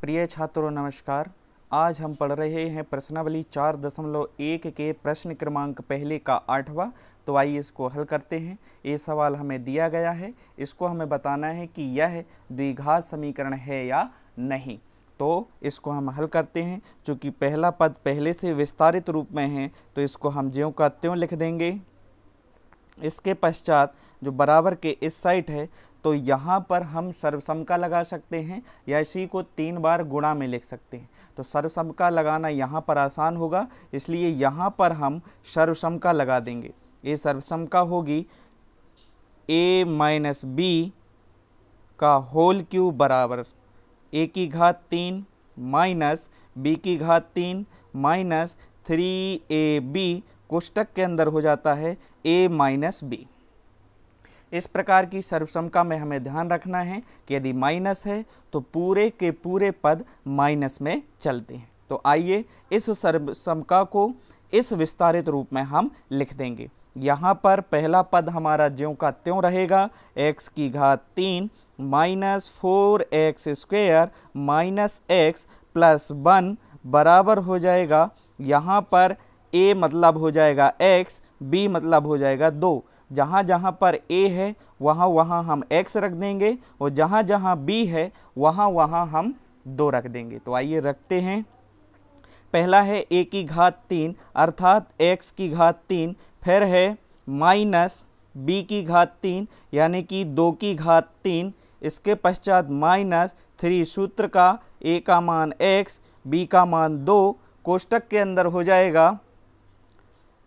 प्रिय छात्रों नमस्कार आज हम पढ़ रहे हैं प्रश्नावली चार दशमलव एक के प्रश्न क्रमांक पहले का आठवां तो आइए इसको हल करते हैं ये सवाल हमें दिया गया है इसको हमें बताना है कि यह द्विघात समीकरण है या नहीं तो इसको हम हल करते हैं क्योंकि पहला पद पहले से विस्तारित रूप में है तो इसको हम ज्यों का त्यों लिख देंगे इसके पश्चात जो बराबर के इस साइड है तो यहाँ पर हम सर्वसम का लगा सकते हैं या इसी को तीन बार गुणा में लिख सकते हैं तो सर्वसम का लगाना यहाँ पर आसान होगा इसलिए यहाँ पर हम सर्वसम का लगा देंगे ये सर्वसम का होगी ए माइनस बी का होल क्यूब बराबर ए की घात तीन माइनस बी की घात तीन माइनस थ्री ए बी कोष्टक के अंदर हो जाता है ए माइनस बी इस प्रकार की सर्वसमका में हमें ध्यान रखना है कि यदि माइनस है तो पूरे के पूरे पद माइनस में चलते हैं तो आइए इस सर्वसमका को इस विस्तारित रूप में हम लिख देंगे यहाँ पर पहला पद हमारा ज्यों का त्यों रहेगा x की घात तीन minus four x square minus x plus one बराबर हो जाएगा यहाँ पर a मतलब हो जाएगा x b मतलब हो जाएगा दो जहाँ जहाँ पर ए है वहाँ वहाँ हम एक्स रख देंगे और जहाँ जहाँ बी है वहाँ वहाँ हम दो रख देंगे तो आइए रखते हैं पहला है ए की घात तीन अर्थात एक्स की घात तीन फिर है माइनस बी की घात तीन यानी कि दो की घात तीन इसके पश्चात माइनस थ्री सूत्र का ए का मान एक्स बी का मान दो कोष्टक के अंदर हो जाएगा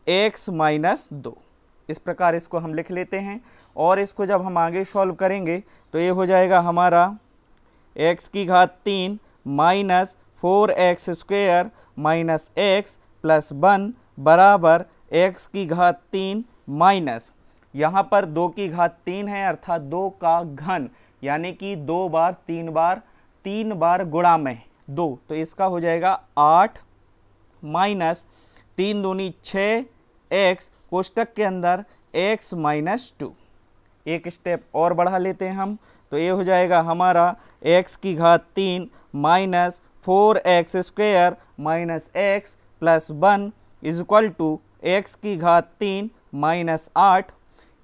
एक्स माइनस दो इस प्रकार इसको हम लिख लेते हैं और इसको जब हम आगे सॉल्व करेंगे तो ये हो जाएगा हमारा एक्स की घात तीन minus four x square minus x plus one बराबर एक्स की घात तीन माइनस यहाँ पर दो की घात तीन है अर्थात दो का घन यानी कि दो बार तीन बार तीन बार गुणा में दो तो इसका हो जाएगा आठ माइनस तीन दूनी छः एक्स कोष्टक के अंदर x माइनस टू एक स्टेप और बढ़ा लेते हैं हम तो ये हो जाएगा हमारा x की घात तीन minus four x square minus x plus one is equal to x की घात तीन माइनस आठ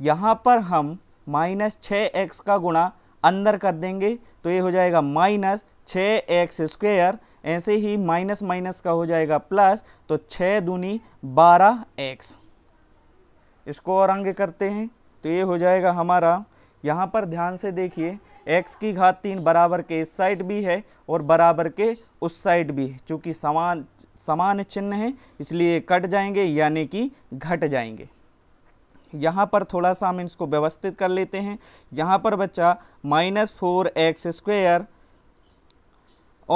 यहाँ पर हम माइनस छः एक्स का गुणा अंदर कर देंगे तो ये हो जाएगा माइनस छः एक्स स्क्वेयर ऐसे ही माइनस माइनस का हो जाएगा प्लस तो छः दूनी बारह एक्स इसको और आगे करते हैं तो ये हो जाएगा हमारा यहाँ पर ध्यान से देखिए x की घात तीन बराबर के इस साइड भी है और बराबर के उस साइड भी है चूँकि समान समान चिन्ह है इसलिए कट जाएंगे यानी कि घट जाएंगे यहाँ पर थोड़ा सा हम इसको व्यवस्थित कर लेते हैं यहाँ पर बच्चा माइनस फोर एक्स स्क्वेयर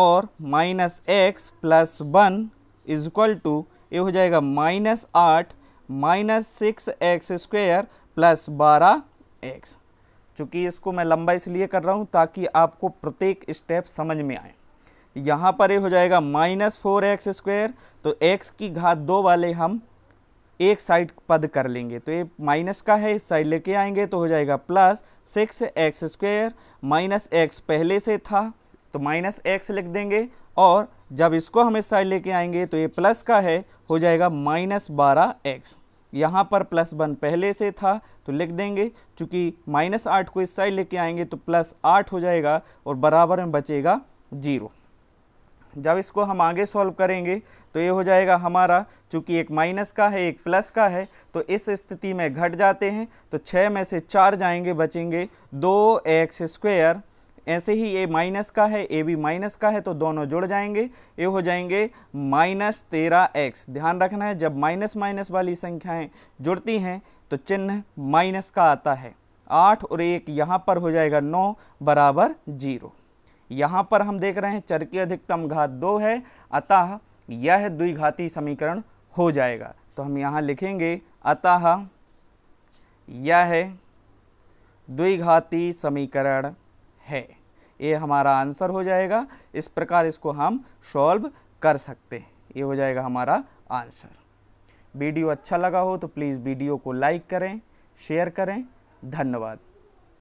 और minus x plus one is equal to ये हो जाएगा माइनस आठ minus six x square plus बारह एक्स चूँकि इसको मैं लंबा इसलिए कर रहा हूँ ताकि आपको प्रत्येक स्टेप समझ में आए यहाँ पर ये हो जाएगा माइनस फोर एक्स स्क्वेयर तो एक्स की घात दो वाले हम एक साइड पद कर लेंगे तो ये माइनस का है इस साइड लेके आएंगे तो हो जाएगा plus six x square minus x पहले से था तो माइनस एक्स लिख देंगे और जब इसको हम इस साइड लेके आएंगे तो ये प्लस का है हो जाएगा माइनस बारह एक्स यहाँ पर प्लस वन पहले से था तो लिख देंगे क्योंकि माइनस आठ को इस साइड लेके आएंगे तो प्लस आठ हो जाएगा और बराबर में बचेगा जीरो जब इसको हम आगे सॉल्व करेंगे तो ये हो जाएगा हमारा चूँकि एक माइनस का है एक प्लस का है तो इस स्थिति में घट जाते हैं तो छः में से चार जाएंगे बचेंगे दो एक्स स्क्वेयर ऐसे ही ए माइनस का है ए भी माइनस का है तो दोनों जुड़ जाएंगे ये हो जाएंगे माइनस तेरह एक्स ध्यान रखना है जब माइनस माइनस वाली संख्याएं जुड़ती हैं तो चिन्ह माइनस का आता है आठ और एक यहाँ पर हो जाएगा नौ बराबर जीरो यहाँ पर हम देख रहे हैं चर की अधिकतम घात दो है अतः यह द्विघाती समीकरण हो जाएगा तो हम यहाँ लिखेंगे अतः यह द्विघाती समीकरण है ये हमारा आंसर हो जाएगा इस प्रकार इसको हम सॉल्व कर सकते हैं ये हो जाएगा हमारा आंसर वीडियो अच्छा लगा हो तो प्लीज़ वीडियो को लाइक करें शेयर करें धन्यवाद